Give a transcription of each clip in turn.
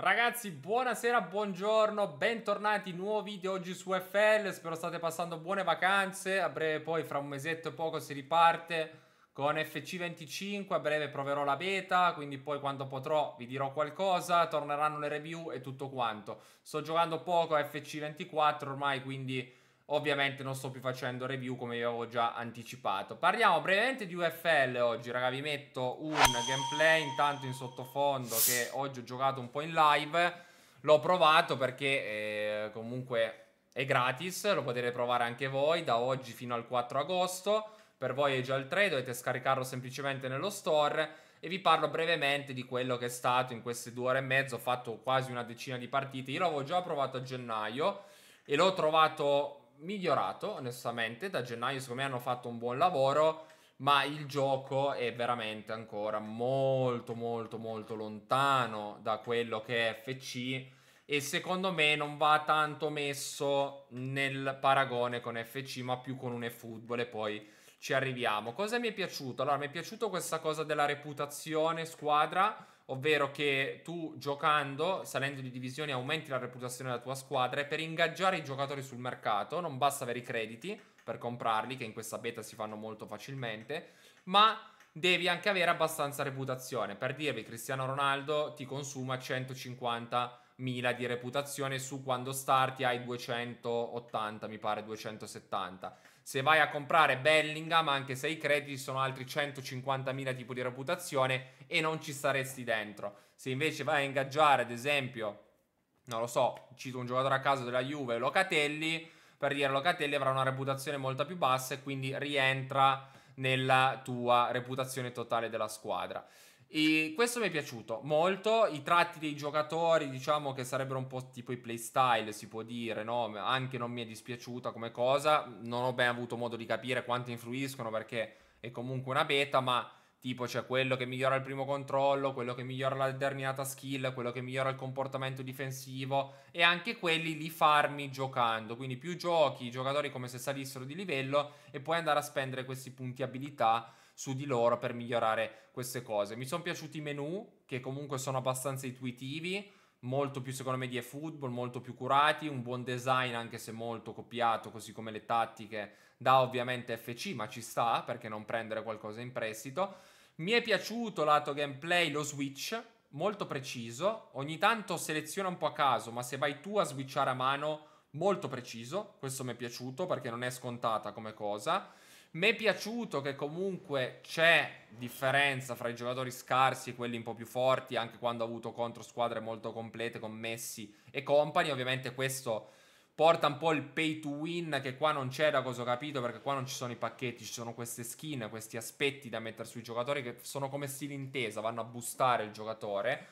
Ragazzi, buonasera, buongiorno, bentornati, nuovo video oggi su FL, spero state passando buone vacanze, a breve poi fra un mesetto e poco si riparte con FC25, a breve proverò la beta, quindi poi quando potrò vi dirò qualcosa, torneranno le review e tutto quanto. Sto giocando poco a FC24 ormai, quindi Ovviamente non sto più facendo review come vi avevo già anticipato. Parliamo brevemente di UFL oggi, raga. Vi metto un gameplay intanto in sottofondo che oggi ho giocato un po' in live. L'ho provato perché eh, comunque è gratis, lo potete provare anche voi da oggi fino al 4 agosto. Per voi è già il 3, dovete scaricarlo semplicemente nello store e vi parlo brevemente di quello che è stato in queste due ore e mezzo. Ho fatto quasi una decina di partite. Io l'avevo già provato a gennaio e l'ho trovato migliorato, onestamente, da gennaio secondo me hanno fatto un buon lavoro, ma il gioco è veramente ancora molto molto molto lontano da quello che è FC e secondo me non va tanto messo nel paragone con FC, ma più con un eFootball e poi ci arriviamo. Cosa mi è piaciuto? Allora, mi è piaciuto questa cosa della reputazione squadra ovvero che tu giocando, salendo di divisione, aumenti la reputazione della tua squadra e per ingaggiare i giocatori sul mercato non basta avere i crediti per comprarli, che in questa beta si fanno molto facilmente, ma devi anche avere abbastanza reputazione. Per dirvi, Cristiano Ronaldo ti consuma 150 mila di reputazione su quando starti hai 280, mi pare 270. Se vai a comprare Bellingham, anche se i crediti, sono altri 150.000 tipo di reputazione e non ci staresti dentro. Se invece vai a ingaggiare, ad esempio, non lo so, cito un giocatore a caso della Juve, Locatelli, per dire Locatelli avrà una reputazione molto più bassa e quindi rientra nella tua reputazione totale della squadra. E questo mi è piaciuto molto. I tratti dei giocatori, diciamo che sarebbero un po' tipo i playstyle, si può dire, no? Anche non mi è dispiaciuta come cosa. Non ho ben avuto modo di capire quanto influiscono perché è comunque una beta, ma tipo c'è cioè quello che migliora il primo controllo, quello che migliora la determinata skill, quello che migliora il comportamento difensivo e anche quelli li farmi giocando, quindi più giochi i giocatori come se salissero di livello e puoi andare a spendere questi punti abilità su di loro per migliorare queste cose. Mi sono piaciuti i menu, che comunque sono abbastanza intuitivi, molto più secondo me di eFootball, molto più curati, un buon design anche se molto copiato, così come le tattiche da ovviamente FC, ma ci sta perché non prendere qualcosa in prestito. Mi è piaciuto lato gameplay lo switch, molto preciso, ogni tanto seleziona un po' a caso, ma se vai tu a switchare a mano, molto preciso, questo mi è piaciuto perché non è scontata come cosa. Mi è piaciuto che comunque c'è differenza fra i giocatori scarsi e quelli un po' più forti, anche quando ha avuto contro squadre molto complete con Messi e compagni. Ovviamente questo porta un po' il pay to win che qua non c'è da cosa ho capito, perché qua non ci sono i pacchetti, ci sono queste skin, questi aspetti da mettere sui giocatori che sono come stile intesa, vanno a boostare il giocatore.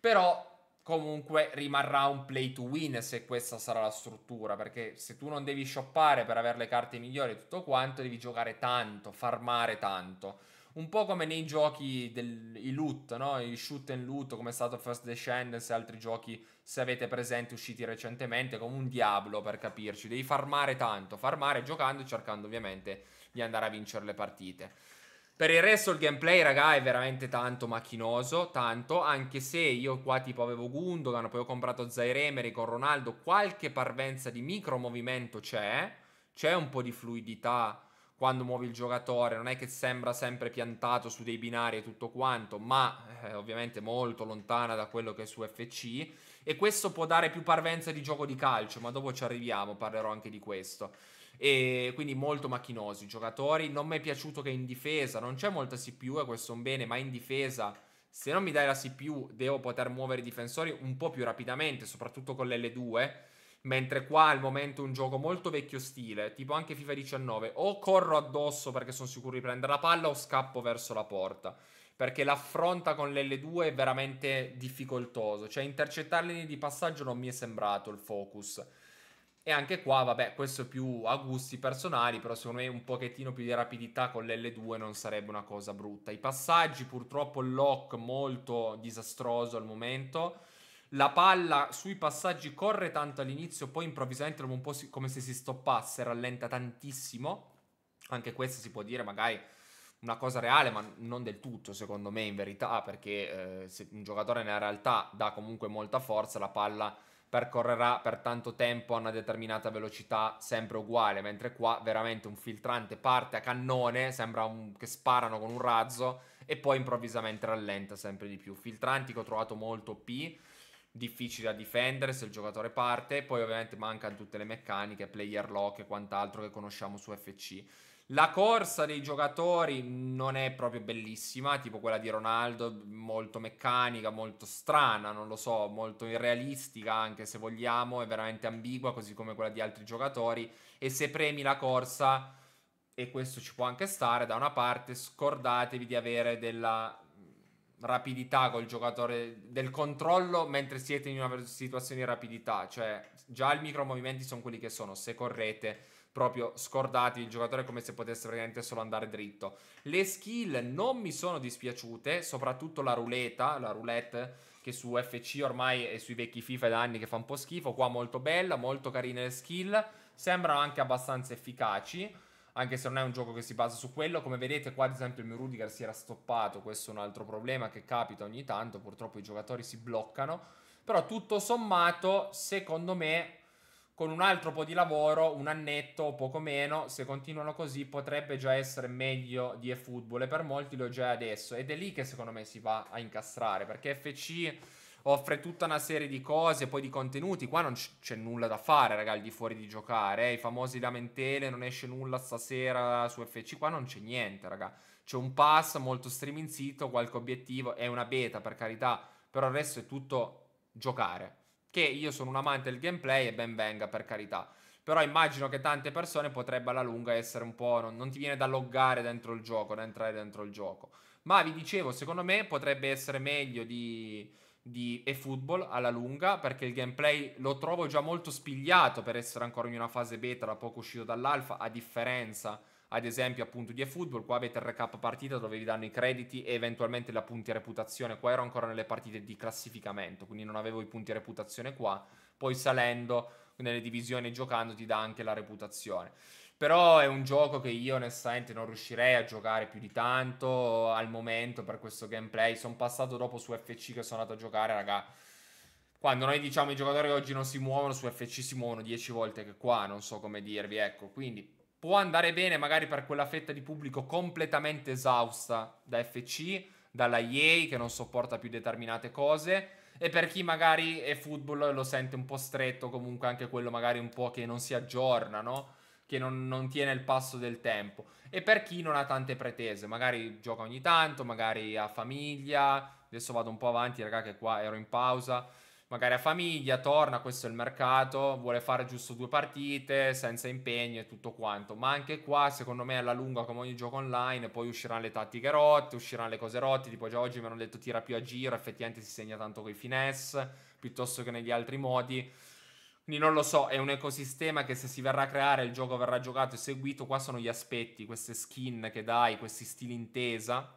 Però comunque rimarrà un play to win se questa sarà la struttura, perché se tu non devi shoppare per avere le carte migliori e tutto quanto, devi giocare tanto, farmare tanto. Un po' come nei giochi del loot, no? I shoot and loot, come è stato First Descendants e altri giochi, se avete presente, usciti recentemente, come un diablo per capirci. Devi farmare tanto, farmare giocando e cercando ovviamente di andare a vincere le partite. Per il resto il gameplay, raga, è veramente tanto macchinoso, tanto, anche se io qua tipo avevo Gundogan, poi ho comprato Zairemeri con Ronaldo, qualche parvenza di micro movimento c'è, c'è un po' di fluidità quando muovi il giocatore, non è che sembra sempre piantato su dei binari e tutto quanto, ma eh, ovviamente molto lontana da quello che è su FC e questo può dare più parvenza di gioco di calcio, ma dopo ci arriviamo, parlerò anche di questo. E quindi molto macchinosi i giocatori. Non mi è piaciuto che in difesa non c'è molta CPU e eh, questo è un bene, ma in difesa se non mi dai la CPU devo poter muovere i difensori un po' più rapidamente, soprattutto con l'L2. Mentre qua al momento è un gioco molto vecchio stile, tipo anche FIFA 19, o corro addosso perché sono sicuro di prendere la palla o scappo verso la porta. Perché l'affronta con l'L2 è veramente difficoltoso, cioè intercettare linee di passaggio non mi è sembrato il focus e anche qua, vabbè, questo più a gusti personali, però secondo me un pochettino più di rapidità con l'L2 non sarebbe una cosa brutta. I passaggi, purtroppo, il lock molto disastroso al momento. La palla sui passaggi corre tanto all'inizio, poi improvvisamente un po' come se si stoppasse, rallenta tantissimo. Anche questo si può dire magari una cosa reale, ma non del tutto, secondo me, in verità, perché eh, se un giocatore nella realtà dà comunque molta forza, la palla percorrerà per tanto tempo a una determinata velocità sempre uguale, mentre qua veramente un filtrante parte a cannone, sembra un... che sparano con un razzo e poi improvvisamente rallenta sempre di più. Filtranti che ho trovato molto P, difficili da difendere se il giocatore parte, poi ovviamente mancano tutte le meccaniche, player lock e quant'altro che conosciamo su FC. La corsa dei giocatori non è proprio bellissima, tipo quella di Ronaldo, molto meccanica, molto strana, non lo so, molto irrealistica anche se vogliamo, è veramente ambigua così come quella di altri giocatori e se premi la corsa, e questo ci può anche stare, da una parte scordatevi di avere della rapidità col giocatore del controllo mentre siete in una situazione di rapidità, cioè già i micromovimenti sono quelli che sono, se correte proprio scordati, il giocatore è come se potesse praticamente solo andare dritto. Le skill non mi sono dispiaciute, soprattutto la ruleta, la roulette che su FC ormai e sui vecchi FIFA da anni che fa un po' schifo, qua molto bella, molto carine le skill, sembrano anche abbastanza efficaci anche se non è un gioco che si basa su quello. Come vedete qua ad esempio il mio Rudiger si era stoppato, questo è un altro problema che capita ogni tanto, purtroppo i giocatori si bloccano, però tutto sommato secondo me con un altro po' di lavoro, un annetto o poco meno, se continuano così potrebbe già essere meglio di eFootball e per molti lo è già adesso ed è lì che secondo me si va a incastrare perché FC offre tutta una serie di cose, poi di contenuti. Qua non c'è nulla da fare, raga, al di fuori di giocare. Eh? I famosi lamentele, non esce nulla stasera su FC. Qua non c'è niente, raga. C'è un pass, molto streaming sito, qualche obiettivo. È una beta, per carità. Però il resto è tutto giocare. Che io sono un amante del gameplay e ben venga, per carità. Però immagino che tante persone potrebbero alla lunga essere un po'... Non, non ti viene da loggare dentro il gioco, da entrare dentro il gioco. Ma vi dicevo, secondo me potrebbe essere meglio di di eFootball alla lunga perché il gameplay lo trovo già molto spigliato per essere ancora in una fase beta da poco uscito dall'alfa a differenza ad esempio appunto di eFootball qua avete il recap partita dove vi danno i crediti e eventualmente la punti reputazione qua ero ancora nelle partite di classificamento quindi non avevo i punti reputazione qua poi salendo nelle divisioni giocando ti dà anche la reputazione però è un gioco che io onestamente non riuscirei a giocare più di tanto al momento per questo gameplay. Sono passato dopo su FC che sono andato a giocare, raga. Quando noi diciamo i giocatori oggi non si muovono, su FC si muovono 10 volte che qua, non so come dirvi, ecco. Quindi può andare bene magari per quella fetta di pubblico completamente esausta da FC, dalla EA che non sopporta più determinate cose e per chi magari è football lo sente un po' stretto, comunque anche quello magari un po' che non si aggiorna, no? che non, non, tiene il passo del tempo e per chi non ha tante pretese, magari gioca ogni tanto, magari ha famiglia, adesso vado un po' avanti raga che qua ero in pausa, magari ha famiglia, torna, questo è il mercato, vuole fare giusto due partite senza impegno e tutto quanto, ma anche qua secondo me alla lunga come ogni gioco online poi usciranno le tattiche rotte, usciranno le cose rotte, tipo già oggi mi hanno detto tira più a giro, effettivamente si segna tanto con i finesse piuttosto che negli altri modi quindi non lo so, è un ecosistema che se si verrà a creare il gioco verrà giocato e seguito. Qua sono gli aspetti, queste skin che dai, questi stili intesa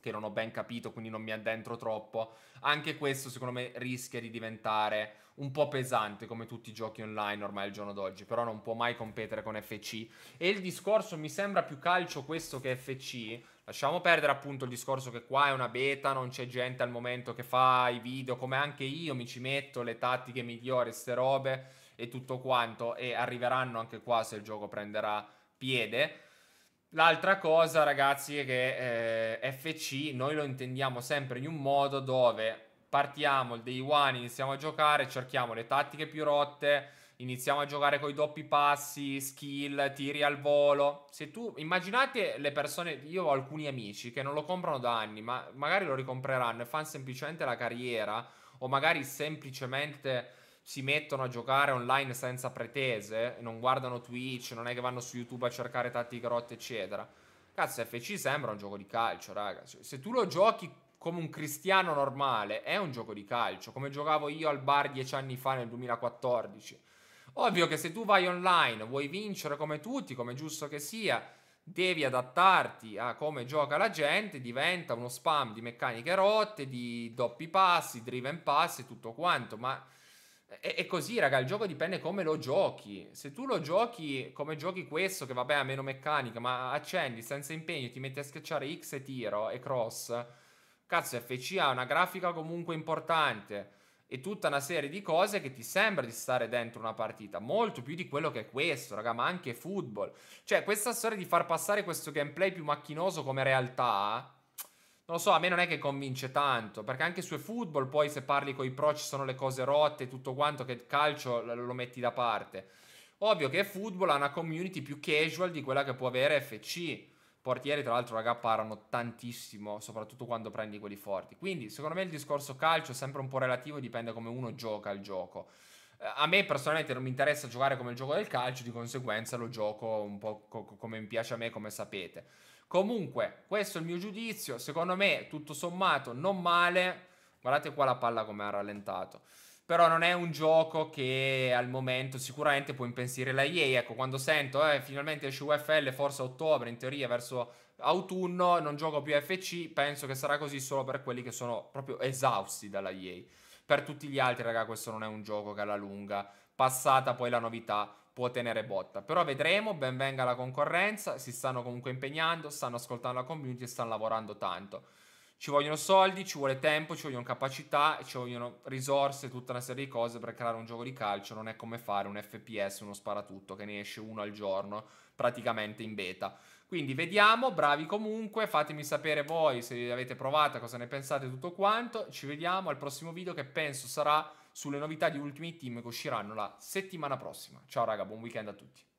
che non ho ben capito, quindi non mi addentro troppo. Anche questo secondo me rischia di diventare un po' pesante come tutti i giochi online ormai al giorno d'oggi, però non può mai competere con FC. E il discorso mi sembra più calcio questo che FC, Lasciamo perdere appunto il discorso che qua è una beta, non c'è gente al momento che fa i video, come anche io mi ci metto, le tattiche migliori, ste robe e tutto quanto, e arriveranno anche qua se il gioco prenderà piede. L'altra cosa, ragazzi, è che eh, FC noi lo intendiamo sempre in un modo dove partiamo il day one, iniziamo a giocare, cerchiamo le tattiche più rotte, iniziamo a giocare con i doppi passi, skill, tiri al volo. Se tu immaginate le persone, io ho alcuni amici che non lo comprano da anni, ma magari lo ricompreranno e fanno semplicemente la carriera o magari semplicemente si mettono a giocare online senza pretese, non guardano Twitch, non è che vanno su YouTube a cercare tattiche rotte, eccetera. Cazzo, FC sembra un gioco di calcio, ragazzi. Se tu lo giochi come un cristiano normale, è un gioco di calcio, come giocavo io al bar dieci anni fa nel 2014. Ovvio che se tu vai online, vuoi vincere come tutti, come giusto che sia, devi adattarti a come gioca la gente, diventa uno spam di meccaniche rotte, di doppi passi, driven pass e tutto quanto, ma è, così, raga, il gioco dipende come lo giochi. Se tu lo giochi come giochi questo, che vabbè ha meno meccanica, ma accendi senza impegno, ti metti a schiacciare X e tiro e cross, cazzo FC ha una grafica comunque importante, e tutta una serie di cose che ti sembra di stare dentro una partita, molto più di quello che è questo, raga, ma anche football. Cioè, questa storia di far passare questo gameplay più macchinoso come realtà, non lo so, a me non è che convince tanto, perché anche su football poi se parli con i pro ci sono le cose rotte e tutto quanto, che calcio lo metti da parte. Ovvio che football ha una community più casual di quella che può avere FC portieri tra l'altro raga tantissimo soprattutto quando prendi quelli forti quindi secondo me il discorso calcio è sempre un po' relativo dipende come uno gioca il gioco eh, a me personalmente non mi interessa giocare come il gioco del calcio di conseguenza lo gioco un po' co- come mi piace a me come sapete comunque questo è il mio giudizio secondo me tutto sommato non male guardate qua la palla come ha rallentato però non è un gioco che al momento sicuramente può impensierire la EA. Ecco, quando sento, eh, finalmente esce UFL, forse a ottobre, in teoria verso autunno, non gioco più FC, penso che sarà così solo per quelli che sono proprio esausti dalla EA. Per tutti gli altri, raga, questo non è un gioco che alla lunga, passata poi la novità, può tenere botta. Però vedremo, ben venga la concorrenza, si stanno comunque impegnando, stanno ascoltando la community e stanno lavorando tanto. Ci vogliono soldi, ci vuole tempo, ci vogliono capacità, ci vogliono risorse, tutta una serie di cose per creare un gioco di calcio. Non è come fare un FPS, uno sparatutto che ne esce uno al giorno, praticamente in beta. Quindi vediamo, bravi comunque, fatemi sapere voi se avete provato, cosa ne pensate tutto quanto. Ci vediamo al prossimo video che penso sarà sulle novità di Ultimate Team che usciranno la settimana prossima. Ciao raga, buon weekend a tutti.